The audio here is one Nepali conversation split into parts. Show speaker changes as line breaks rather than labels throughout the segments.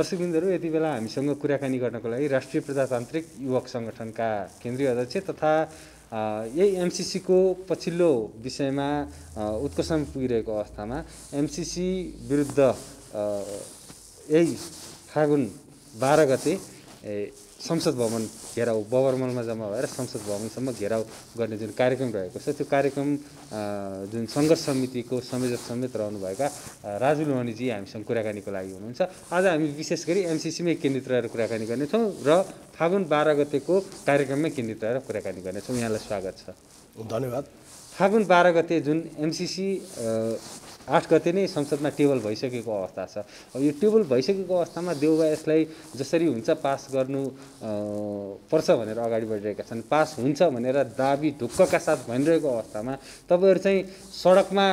दर्शकबिन्दुहरू यति बेला हामीसँग कुराकानी गर्नको लागि राष्ट्रिय प्रजातान्त्रिक युवक सङ्गठनका केन्द्रीय अध्यक्ष तथा यही एमसिसीको पछिल्लो विषयमा उत्कर्षमा पुगिरहेको अवस्थामा एमसिसी विरुद्ध यही फागुन बाह्र गते संसद भवन घेराउ बबरमलमा जम्मा भएर संसद भवनसम्म घेराउ गर्ने जुन कार्यक्रम रहेको छ त्यो कार्यक्रम जुन सङ्घर्ष समितिको संयोजक समेत रहनुभएका राजु लोहनीजी हामीसँग कुराकानीको लागि हुनुहुन्छ आज हामी विशेष गरी एमसिसीमै केन्द्रित रहेर कुराकानी गर्नेछौँ र फागुन बाह्र गतेको कार्यक्रममै केन्द्रित रहेर कुराकानी गर्नेछौँ यहाँलाई स्वागत छ धन्यवाद फागुन बाह्र गते जुन एमसिसी आठ गते नै संसदमा टेबल भइसकेको अवस्था छ अब यो टेबल भइसकेको अवस्थामा देउबा यसलाई जसरी हुन्छ पास गर्नु पर्छ भनेर अगाडि बढिरहेका छन् पास हुन्छ भनेर दाबी ढुक्कका साथ भनिरहेको अवस्थामा तपाईँहरू चाहिँ सडकमा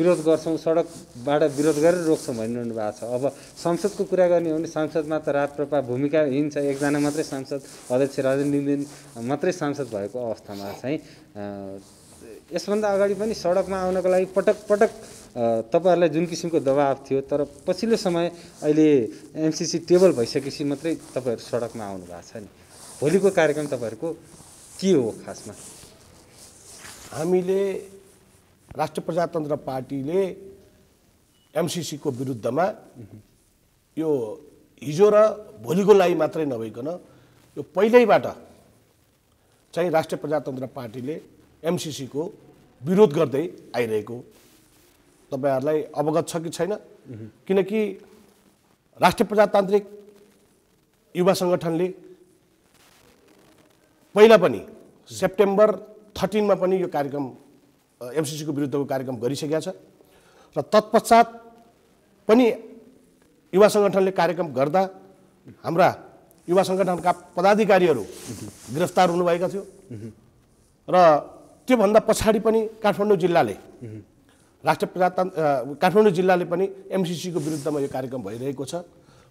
विरोध गर्छौँ सडकबाट विरोध गरेर रोक्छौँ भनिरहनु भएको छ अब संसदको कुरा गर्ने हो भने संसदमा त रातप्रपा भूमिका छ एकजना मात्रै सांसद अध्यक्ष राजेन्द्र मात्रै सांसद भएको अवस्थामा चाहिँ यसभन्दा अगाडि पनि सडकमा आउनको लागि पटक पटक तपाईँहरूलाई जुन किसिमको दबाब थियो तर पछिल्लो समय अहिले एमसिसी टेबल भइसकेपछि मात्रै तपाईँहरू सडकमा आउनु भएको छ नि भोलिको कार्यक्रम तपाईँहरूको के हो खासमा
हामीले राष्ट्रिय प्रजातन्त्र पार्टीले एमसिसीको विरुद्धमा यो हिजो र भोलिको लागि मात्रै नभइकन यो पहिल्यैबाट चाहिँ राष्ट्रिय प्रजातन्त्र पार्टीले एमसिसीको विरोध गर्दै आइरहेको तपाईँहरूलाई अवगत छ कि छैन किनकि राष्ट्रिय प्रजातान्त्रिक युवा सङ्गठनले पहिला पनि सेप्टेम्बर थर्टिनमा पनि यो कार्यक्रम एमसिसीको विरुद्धको कार्यक्रम गरिसकेका छ र तत्पश्चात पनि युवा सङ्गठनले कार्यक्रम गर्दा हाम्रा युवा सङ्गठनका पदाधिकारीहरू गिरफ्तार हुनुभएका थियो र त्योभन्दा पछाडि पनि काठमाडौँ जिल्लाले राष्ट्रिय प्रजातन्त्र काठमाडौँ जिल्लाले पनि एमसिसीको विरुद्धमा यो कार्यक्रम भइरहेको छ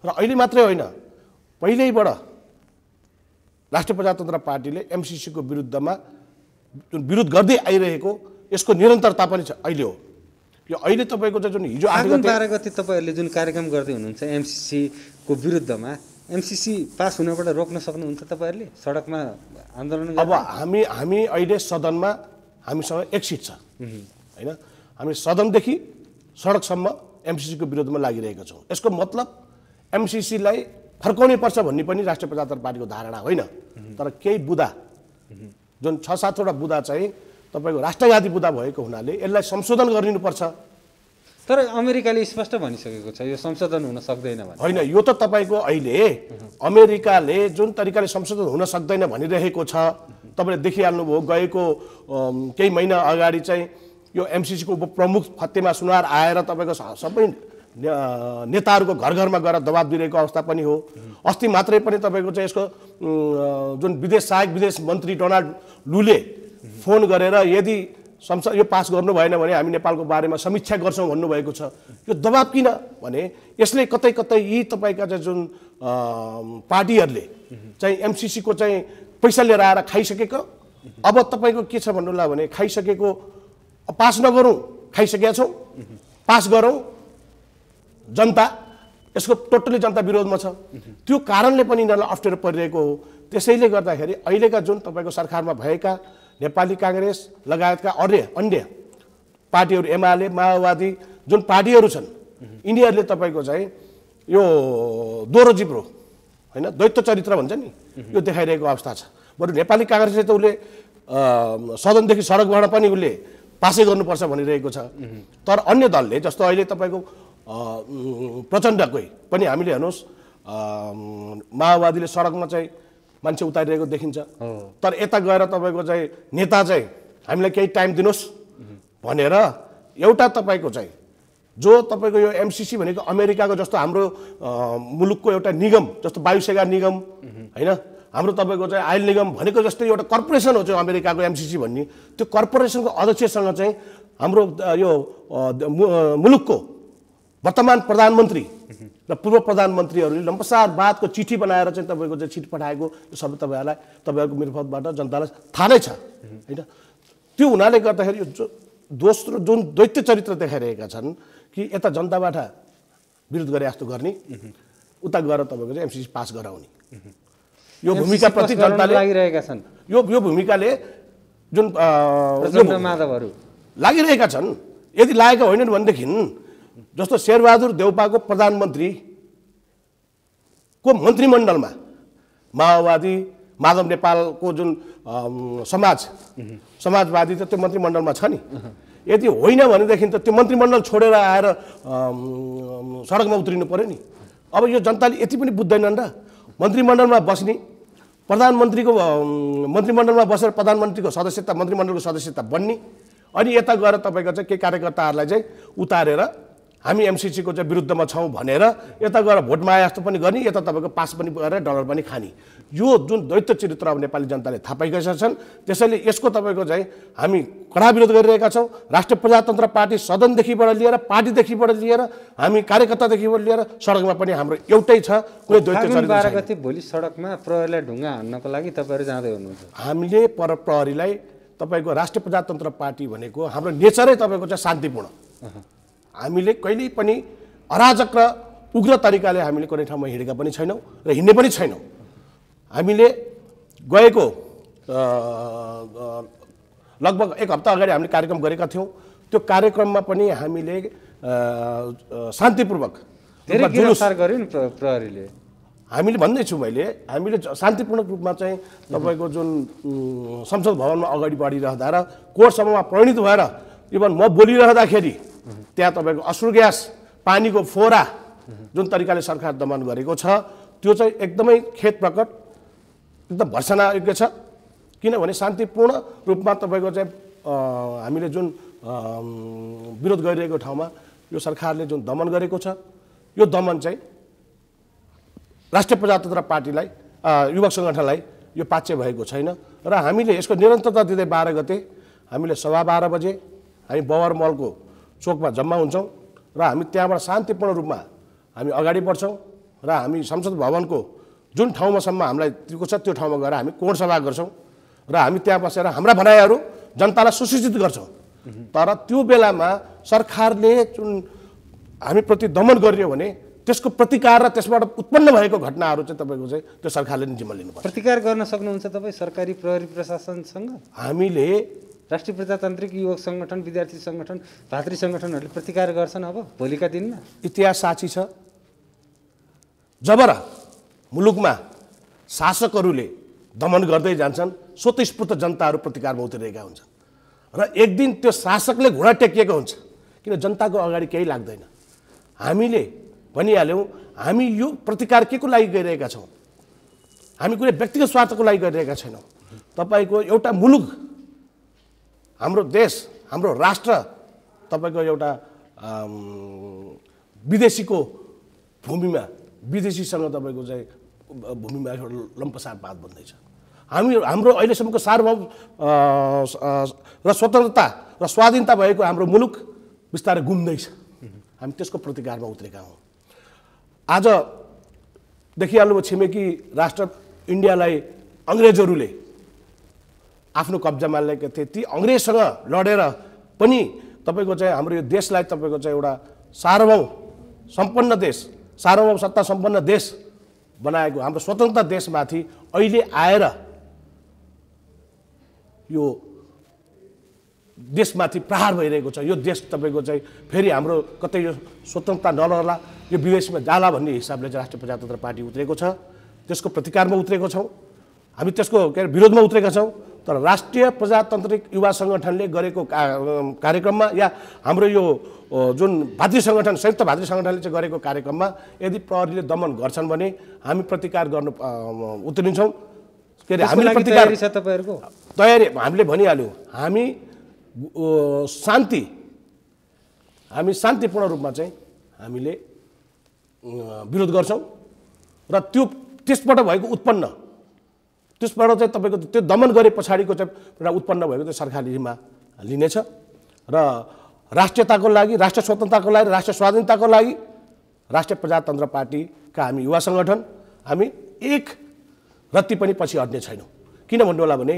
र अहिले मात्रै होइन पहिल्यैबाट राष्ट्रिय प्रजातन्त्र पार्टीले एमसिसीको विरुद्धमा जुन विरोध गर्दै आइरहेको यसको निरन्तरता पनि छ अहिले हो यो अहिले तपाईँको
चाहिँ जुन हिजो आठ बाह्र गते तपाईँहरूले जुन कार्यक्रम गर्दै हुनुहुन्छ एमसिसीको विरुद्धमा
एमसिसी पास हुनबाट रोक्न सक्नुहुन्छ तपाईँहरूले सडकमा आन्दोलन अब हामी हामी अहिले सदनमा हामीसँग एक सिट छ होइन हामी सदनदेखि सडकसम्म एमसिसीको विरोधमा लागिरहेका छौँ यसको मतलब एमसिसीलाई फर्काउनै पर्छ भन्ने पनि राष्ट्रिय प्रजातन्त्र पार्टीको धारणा होइन तर केही बुदा जुन छ सातवटा बुदा चाहिँ तपाईँको राष्ट्रवादी बुदा भएको हुनाले यसलाई संशोधन गरिनुपर्छ तर अमेरिकाले स्पष्ट भनिसकेको छ यो संशोधन हुन सक्दैन भने होइन यो त तपाईँको अहिले अमेरिकाले जुन तरिकाले संशोधन हुन सक्दैन भनिरहेको छ तपाईँले देखिहाल्नुभयो गएको केही महिना अगाडि चाहिँ यो एमसिसीको उपप्रमुख फतेमा सुनार आएर तपाईँको सबै नेताहरूको घर घरमा गएर दबाब दिइरहेको अवस्था पनि हो अस्ति मात्रै पनि तपाईँको चाहिँ यसको जुन विदेश सहायक विदेश मन्त्री डोनाल्ड लुले फोन गरेर यदि संसद यो पास गर्नु भएन भने हामी नेपालको बारेमा समीक्षा गर्छौँ भन्नुभएको छ यो दबाब किन भने यसले कतै कतै यी तपाईँका चाहिँ जुन पार्टीहरूले चाहिँ एमसिसीको चाहिँ पैसा लिएर आएर खाइसकेको अब तपाईँको के छ होला भने खाइसकेको पास नगरौँ खाइसकेका छौँ पास गरौँ जनता यसको टोटली जनता विरोधमा छ त्यो कारणले पनि यिनीहरूलाई अप्ठ्यारो परिरहेको हो त्यसैले गर्दाखेरि अहिलेका जुन तपाईँको सरकारमा भएका नेपाली काङ्ग्रेस लगायतका अन्य अन्य पार्टीहरू एमाले माओवादी जुन पार्टीहरू छन् यिनीहरूले तपाईँको चाहिँ यो दोहोरो जिब्रो होइन द्वैत चरित्र भन्छ नि यो देखाइरहेको अवस्था छ बरु नेपाली काङ्ग्रेसले त उसले सदनदेखि सडकबाट पनि उसले पासै गर्नुपर्छ भनिरहेको छ तर अन्य दलले जस्तो अहिले तपाईँको प्रचण्डकै पनि हामीले हेर्नुहोस् माओवादीले सडकमा चाहिँ मान्छे उतारिरहेको देखिन्छ तर यता गएर तपाईँको चाहिँ नेता चाहिँ हामीलाई केही टाइम दिनुहोस् भनेर एउटा तपाईँको चाहिँ जो तपाईँको यो एमसिसी भनेको अमेरिकाको जस्तो हाम्रो मुलुकको एउटा निगम जस्तो वायुसेवा निगम होइन हाम्रो तपाईँको चाहिँ आयल निगम भनेको जस्तै एउटा कर्पोरेसन हो चाहिँ अमेरिकाको एमसिसी भन्ने त्यो कर्पोरेसनको अध्यक्षसँग चाहिँ हाम्रो यो मुलुकको वर्तमान प्रधानमन्त्री र पूर्व प्रधानमन्त्रीहरूले लम्पसार बादको चिठी बनाएर चाहिँ तपाईँको चाहिँ चिठी पठाएको त्यो सबै तपाईँहरूलाई तपाईँहरूको मिरफतबाट जनतालाई थाहा नै छ होइन त्यो हुनाले गर्दाखेरि यो दोस्रो जुन द्वैत्य चरित्र देखाइरहेका छन् कि यता जनताबाट विरोध गरे जस्तो गर्ने उता गएर तपाईँको चाहिँ एमसिसी पास गराउने यो भूमिकाप्रति जनताले लागिरहेका छन् यो यो भूमिकाले जुन माधवहरू लागिरहेका छन् यदि लागेका होइनन् भनेदेखि जस्तो शेरबहादुर देउपाको प्रधानमन्त्री प्रधानमन्त्रीको मन्त्रीमण्डलमा माओवादी माधव नेपालको जुन समाज समाजवादी त त्यो मन्त्रीमण्डलमा छ नि यदि होइन भनेदेखि त त्यो मन्त्रीमण्डल छोडेर आएर सडकमा उत्रिनु पऱ्यो नि अब यो जनताले यति पनि बुझ्दैनन् र मन्त्रीमण्डलमा बस्ने प्रधानमन्त्रीको मन्त्रीमण्डलमा बसेर प्रधानमन्त्रीको सदस्यता मन्त्रीमण्डलको सदस्यता बन्ने अनि यता गएर तपाईँको चाहिँ के कार्यकर्ताहरूलाई चाहिँ उतारेर हामी एमसिसीको चाहिँ विरुद्धमा छौँ भनेर यता गएर भोट जस्तो पनि गर्ने यता तपाईँको पास पनि गरेर डलर पनि खाने यो जुन दैत्य चरित्र अब नेपाली जनताले थाहा पाइरहेका छन् त्यसैले यसको तपाईँको चाहिँ हामी कडा विरोध गरिरहेका छौँ राष्ट्रिय प्रजातन्त्र पार्टी सदनदेखिबाट लिएर पार्टीदेखिबाट लिएर हामी कार्यकर्तादेखिबाट लिएर सडकमा पनि हाम्रो एउटै छ कुनै द्वैत्य गति भोलि सडकमा प्रहरीलाई ढुङ्गा हान्नको लागि तपाईँहरू जाँदै हुनुहुन्छ हामीले पर प्रहरीलाई तपाईँको राष्ट्रिय प्रजातन्त्र पार्टी भनेको हाम्रो नेचरै तपाईँको चाहिँ शान्तिपूर्ण हामीले कहिल्यै पनि अराजक र उग्र तरिकाले हामीले कुनै ठाउँमा हिँडेका पनि छैनौँ र हिँड्ने पनि छैनौँ हामीले गएको लगभग एक हप्ता अगाडि हामीले कार्यक्रम गरेका थियौँ त्यो कार्यक्रममा पनि हामीले शान्तिपूर्वक प्रहरीले हामीले भन्दैछु मैले हामीले शान्तिपूर्ण रूपमा चाहिँ तपाईँको जुन संसद भवनमा अगाडि बढिरहँदा र कोर्टसम्ममा परिणित भएर इभन म बोलिरहँदाखेरि त्यहाँ तपाईँको असुर ग्यास पानीको फोरा जुन तरिकाले सरकार दमन गरेको छ त्यो चाहिँ एकदमै खेत प्रकट एकदम भर्सनायोग्य छ किनभने शान्तिपूर्ण रूपमा तपाईँको चाहिँ हामीले जुन विरोध गरिरहेको ठाउँमा यो सरकारले जुन दमन गरेको छ यो दमन चाहिँ राष्ट्रिय प्रजातन्त्र पार्टीलाई युवक सङ्गठनलाई यो पाच्य भएको छैन र हामीले यसको निरन्तरता दिँदै बाह्र गते हामीले सभा बाह्र बजे हामी बवर मलको चोकमा जम्मा हुन्छौँ र हामी त्यहाँबाट शान्तिपूर्ण रूपमा हामी अगाडि बढ्छौँ र हामी संसद भवनको जुन ठाउँमासम्म हामीलाई दिएको छ त्यो ठाउँमा गएर हामी कोण सभा गर्छौँ र हामी त्यहाँ बसेर हाम्रा भनाइहरू जनतालाई सुसूचित गर्छौँ तर त्यो बेलामा सरकारले जुन हामीप्रति दमन गरियो भने त्यसको प्रतिकार र त्यसबाट उत्पन्न भएको घटनाहरू चाहिँ तपाईँको चाहिँ त्यो सरकारले नै जिम्मा लिनुपर्छ
प्रतिकार गर्न सक्नुहुन्छ तपाईँ सरकारी प्रहरी प्रशासनसँग हामीले राष्ट्रिय प्रजातान्त्रिक युवक सङ्गठन विद्यार्थी सङ्गठन भातृ सङ्गठनहरूले प्रतिकार गर्छन् अब
भोलिका दिनमा इतिहास साँची छ जब मुलुकमा शासकहरूले दमन गर्दै जान्छन् स्वतस्फूर्त जनताहरू प्रतिकारमा उत्रिरहेका हुन्छन् र एक दिन त्यो शासकले घुँडा टेकिएको हुन्छ किन जनताको अगाडि केही लाग्दैन हामीले भनिहाल्यौँ हामी यो प्रतिकार के को लागि गइरहेका छौँ हामी कुनै व्यक्तिगत स्वार्थको लागि गरिरहेका छैनौँ तपाईँको एउटा मुलुक हाम्रो देश हाम्रो राष्ट्र तपाईँको एउटा विदेशीको भूमिमा विदेशीसँग तपाईँको चाहिँ भूमिमा एउटा लम्पसार बात बन्दैछ हामी हाम्रो अहिलेसम्मको सार्वभौम र स्वतन्त्रता र स्वाधीनता भएको हाम्रो मुलुक बिस्तारै गुम्दैछ हामी त्यसको प्रतिकारमा उत्रेका हौँ आज देखिहाल्नुभयो छिमेकी राष्ट्र इन्डियालाई अङ्ग्रेजहरूले आफ्नो कब्जामा लिएको थिए ती अङ्ग्रेजसँग लडेर पनि तपाईँको चाहिँ हाम्रो यो देशलाई तपाईँको चाहिँ एउटा सार्वभौम सम्पन्न देश सार्वभौम सत्ता सम्पन्न देश बनाएको हाम्रो स्वतन्त्र देशमाथि अहिले आएर यो देशमाथि प्रहार भइरहेको छ यो देश तपाईँको चाहिँ फेरि हाम्रो कतै यो स्वतन्त्रता नरहला यो विदेशमा जाला भन्ने हिसाबले चाहिँ राष्ट्रिय प्रजातन्त्र पार्टी उत्रेको छ त्यसको प्रतिकारमा उत्रेको छौँ हामी त्यसको के अरे विरोधमा उत्रेका छौँ तर राष्ट्रिय प्रजातान्त्रिक युवा सङ्गठनले गरेको का कार्यक्रममा या हाम्रो यो जुन भातृ सङ्गठन संयुक्त भातृ सङ्गठनले चाहिँ गरेको कार्यक्रममा यदि प्रहरीले दमन गर्छन् भने हामी प्रतिकार गर्नु उत्रिन्छौँ के अरे हामीले प्रतिकार तपाईँहरूको तयारी हामीले भनिहाल्यौँ हामी शान्ति हामी शान्तिपूर्ण रूपमा चाहिँ हामीले विरोध गर्छौँ र त्यो त्यसबाट भएको उत्पन्न त्यसबाट चाहिँ तपाईँको त्यो दमन गरे पछाडिको चाहिँ एउटा उत्पन्न भएको त्यो सरकारीमा लिनेछ र राष्ट्रियताको लागि राष्ट्र स्वतन्त्रताको लागि राष्ट्र स्वाधीनताको लागि राष्ट्रिय प्रजातन्त्र पार्टीका हामी युवा सङ्गठन हामी एक रत्ती पनि पछि हट्ने छैनौँ किन भन्नु होला भने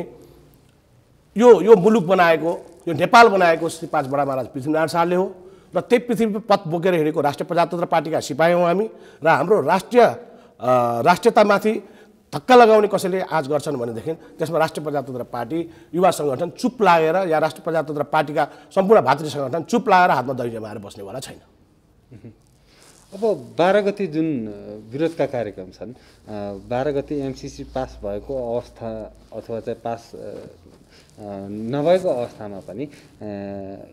यो यो मुलुक बनाएको यो नेपाल बनाएको श्री पाँच बडा महाराज पृथ्वीनारायण शाहले हो र त्यही पृथ्वी पथ बोकेर हिँडेको राष्ट्रिय प्रजातन्त्र पार्टीका सिपाही हौँ हामी र हाम्रो राष्ट्रिय राष्ट्रियतामाथि धक्का लगाउने कसैले आज गर्छन् भनेदेखि त्यसमा राष्ट्रिय प्रजातन्त्र पार्टी युवा सङ्गठन चुप लागेर या राष्ट्रिय प्रजातन्त्र पार्टीका सम्पूर्ण भातृ सङ्गठन चुप लागेर हातमा दैर्यमाएर बस्नेवाला छैन
अब बाह्र गति जुन विरोधका कार्यक्रम छन् बाह्र गति एमसिसी पास भएको अवस्था अथवा चाहिँ पास नभएको अवस्थामा पनि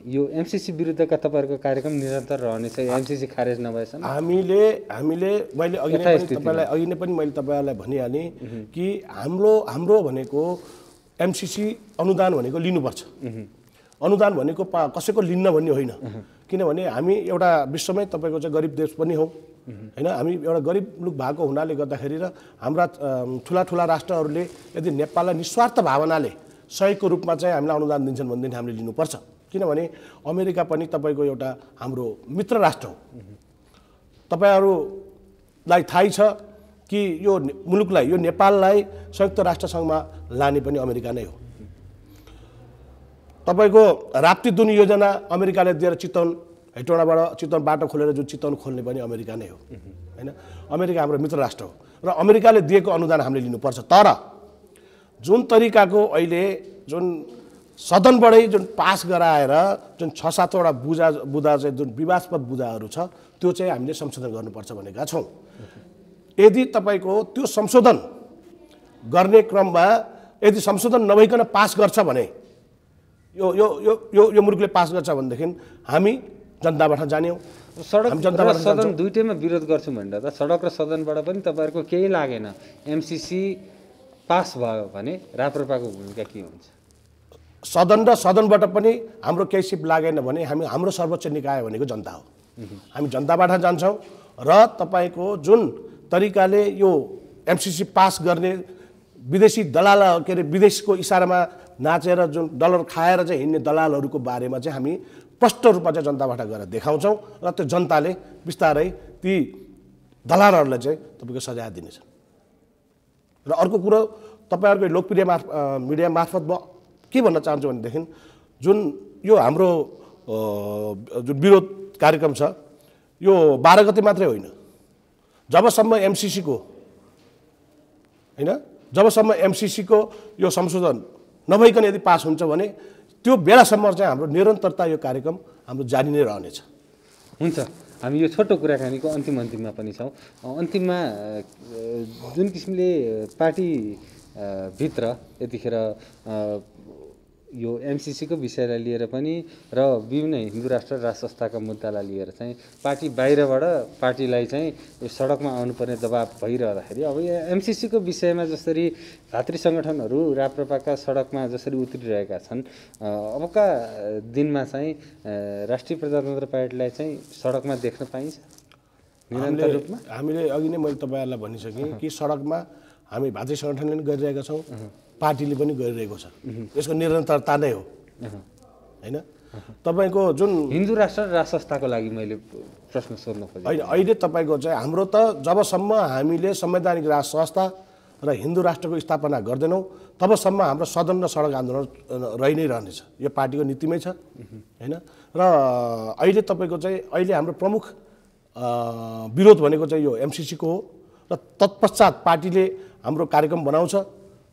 यो एमसिसी विरुद्धका तपाईँहरूको कार्यक्रम निरन्तर रहनेछ एमसिसी खारेज नभएसम्म
हामीले हामीले मैले अघि तपाईँलाई अघि नै पनि मैले तपाईँहरूलाई भनिहालेँ कि हाम्रो हाम्रो भनेको एमसिसी अनुदान भनेको लिनुपर्छ अनुदान भनेको पा कसैको लिन्न भन्ने होइन किनभने हामी एउटा विश्वमै तपाईँको चाहिँ गरिब देश पनि हौँ होइन हामी एउटा गरिब मुलुक भएको हुनाले गर्दाखेरि र हाम्रा ठुला ठुला राष्ट्रहरूले यदि नेपाललाई निस्वार्थ भावनाले सहयोगको रूपमा चाहिँ हामीलाई अनुदान दिन्छन् भनेदेखि हामीले लिनुपर्छ किनभने अमेरिका पनि तपाईँको एउटा हाम्रो मित्र राष्ट्र हो तपाईँहरूलाई थाहै छ कि यो मुलुकलाई यो नेपाललाई संयुक्त राष्ट्रसङ्घमा लाने पनि अमेरिका नै हो तपाईँको राप्ती दुन योजना अमेरिकाले दिएर चितवन हेटौँडाबाट चितवन बाटो खोलेर जुन चितवन खोल्ने पनि अमेरिका नै हो होइन अमेरिका हाम्रो मित्र राष्ट्र हो र अमेरिकाले दिएको अनुदान हामीले लिनुपर्छ तर जुन तरिकाको अहिले जुन सदनबाटै जुन पास गराएर जुन छ सातवटा बुझा बुदा चाहिँ जुन विवादस्पद बुझाहरू छ त्यो चाहिँ हामीले संशोधन गर्नुपर्छ भनेका छौँ यदि तपाईँको त्यो संशोधन गर्ने क्रममा यदि संशोधन नभइकन पास गर्छ भने यो यो यो यो, यो मुलुकले पास गर्छ भनेदेखि हामी जनताबाट जान्यौँ
सडक जनता सदन दुइटैमा विरोध गर्छौँ भनेर त सडक र सदनबाट पनि तपाईँहरूको केही लागेन एमसिसी पास भयो भने राप्रपाको भूमिका के हुन्छ
सदन र सदनबाट पनि हाम्रो केही सिप लागेन भने हामी हाम्रो सर्वोच्च निकाय भनेको जनता हो हामी जनताबाट जान्छौँ र तपाईँको जुन तरिकाले यो एमसिसी पास गर्ने विदेशी दलाल के अरे विदेशको इसारामा नाचेर जुन डलर खाएर चाहिँ हिँड्ने दलालहरूको बारेमा चाहिँ हामी प्रष्ट रूपमा चाहिँ जनताबाट गएर देखाउँछौँ र त्यो जनताले बिस्तारै ती दलालहरूलाई चाहिँ तपाईँको सजाय दिनेछ र अर्को कुरो तपाईँहरूको लोकप्रिय मार्फ मिडिया मार्फत म के भन्न चाहन्छु भनेदेखि जुन यो हाम्रो जुन विरोध कार्यक्रम छ यो बाह्र गते मात्रै होइन जबसम्म एमसिसीको होइन जबसम्म एमसिसीको यो संशोधन नभइकन यदि पास हुन्छ भने त्यो बेलासम्म चाहिँ हाम्रो निरन्तरता यो कार्यक्रम हाम्रो जारी नै रहनेछ हुन्छ
हामी यो छोटो कुराकानीको अन्तिम अन्तिममा पनि छौँ अन्तिममा जुन किसिमले पार्टीभित्र यतिखेर यो एमसिसीको विषयलाई लिएर पनि र विभिन्न हिन्दू राष्ट्र राज संस्थाका मुद्दालाई लिएर चाहिँ पार्टी बाहिरबाट पार्टीलाई चाहिँ यो सडकमा आउनुपर्ने दबाब भइरहँदाखेरि अब यो एमसिसीको विषयमा जसरी भातृ सङ्गठनहरू राप्रपाका सडकमा जसरी उत्रिरहेका छन् अबका दिनमा चाहिँ राष्ट्रिय प्रजातन्त्र पार्टीलाई चाहिँ सडकमा देख्न
पाइन्छ निरन्तर रूपमा हामीले अघि नै मैले तपाईँहरूलाई भनिसकेँ कि सडकमा हामी भातृ सङ्गठनले पनि गरिरहेका छौँ पार्टीले पनि गरिरहेको छ यसको निरन्तरता नै हो होइन तपाईँको जुन
हिन्दू राष्ट्र र संस्थाको लागि मैले
प्रश्न सोध्नु खोजेँ होइन अहिले तपाईँको चाहिँ हाम्रो त जबसम्म हामीले संवैधानिक राज संस्था र हिन्दू राष्ट्रको स्थापना गर्दैनौँ तबसम्म हाम्रो सदन र सडक आन्दोलन रहि नै रहनेछ यो पार्टीको नीतिमै छ
होइन
र अहिले तपाईँको चाहिँ अहिले हाम्रो प्रमुख विरोध भनेको चाहिँ यो एमसिसीको हो र तत्पश्चात पार्टीले हाम्रो कार्यक्रम बनाउँछ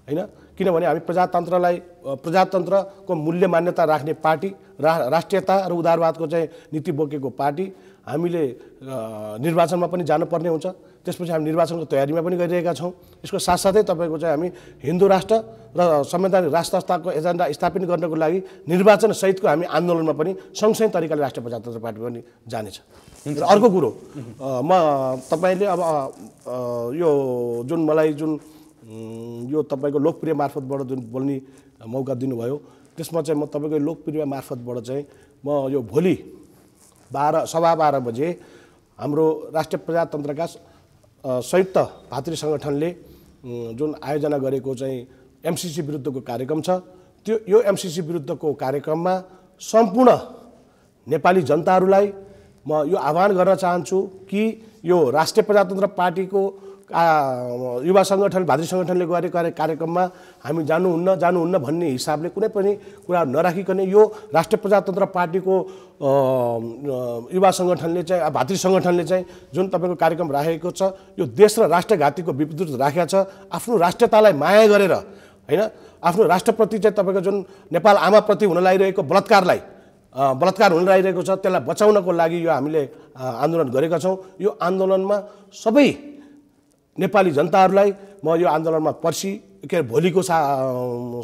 होइन किनभने हामी प्रजातन्त्रलाई प्रजातन्त्रको मूल्य मान्यता राख्ने पार्टी रा राष्ट्रियता र उदारवादको चाहिँ नीति बोकेको पार्टी हामीले निर्वाचनमा पनि जानुपर्ने हुन्छ त्यसपछि हामी निर्वाचनको तयारीमा पनि गरिरहेका छौँ यसको साथसाथै तपाईँको चाहिँ हामी हिन्दू राष्ट्र र संवैधानिक राष्ट्र संस्थाको एजेन्डा स्थापित गर्नको लागि निर्वाचन सहितको हामी आन्दोलनमा पनि सँगसँगै तरिकाले राष्ट्र प्रजातन्त्र पार्टी पनि जानेछ र अर्को कुरो म तपाईँले अब यो जुन मलाई जुन यो तपाईँको लोकप्रिय मार्फतबाट जुन बोल्ने मौका दिनुभयो त्यसमा चाहिँ म तपाईँको लोकप्रिय मार्फतबाट चाहिँ म यो भोलि बाह्र सभा बाह्र बजे हाम्रो राष्ट्रिय प्रजातन्त्रका संयुक्त भातृ सङ्गठनले जुन आयोजना गरेको चाहिँ एमसिसी विरुद्धको कार्यक्रम छ त्यो यो एमसिसी विरुद्धको कार्यक्रममा सम्पूर्ण नेपाली जनताहरूलाई म यो आह्वान गर्न चाहन्छु कि यो राष्ट्रिय प्रजातन्त्र पार्टीको युवा सङ्गठन भातृ सङ्गठनले गरे कार्यक्रममा हामी जानुहुन्न जानुहुन्न भन्ने हिसाबले कुनै पनि कुरा नराखिकन यो राष्ट्रिय प्रजातन्त्र पार्टीको युवा सङ्गठनले चाहिँ भातृ सङ्गठनले चाहिँ जुन तपाईँको कार्यक्रम राखेको छ यो देश र राष्ट्रघातीको विद्युत राखेको छ आफ्नो राष्ट्रियतालाई माया गरेर होइन आफ्नो राष्ट्रप्रति चाहिँ तपाईँको जुन नेपाल आमाप्रति हुन लागिरहेको बलात्कारलाई बलात्कार हुन लागिरहेको छ त्यसलाई बचाउनको लागि यो हामीले आन्दोलन गरेका छौँ यो आन्दोलनमा सबै नेपाली जनताहरूलाई म यो आन्दोलनमा पर्सि के अरे भोलिको सा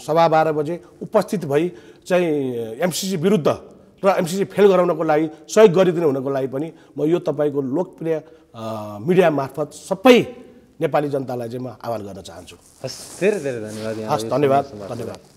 सभा बाह्र बजे उपस्थित भई चाहिँ एमसिसी विरुद्ध र एमसिसी फेल गराउनको लागि सहयोग गरिदिनु हुनको लागि पनि म यो तपाईँको लोकप्रिय मिडिया मार्फत सबै नेपाली जनतालाई चाहिँ म आह्वान गर्न चाहन्छु हस् धेरै धेरै धन्यवाद हस् धन्यवाद धन्यवाद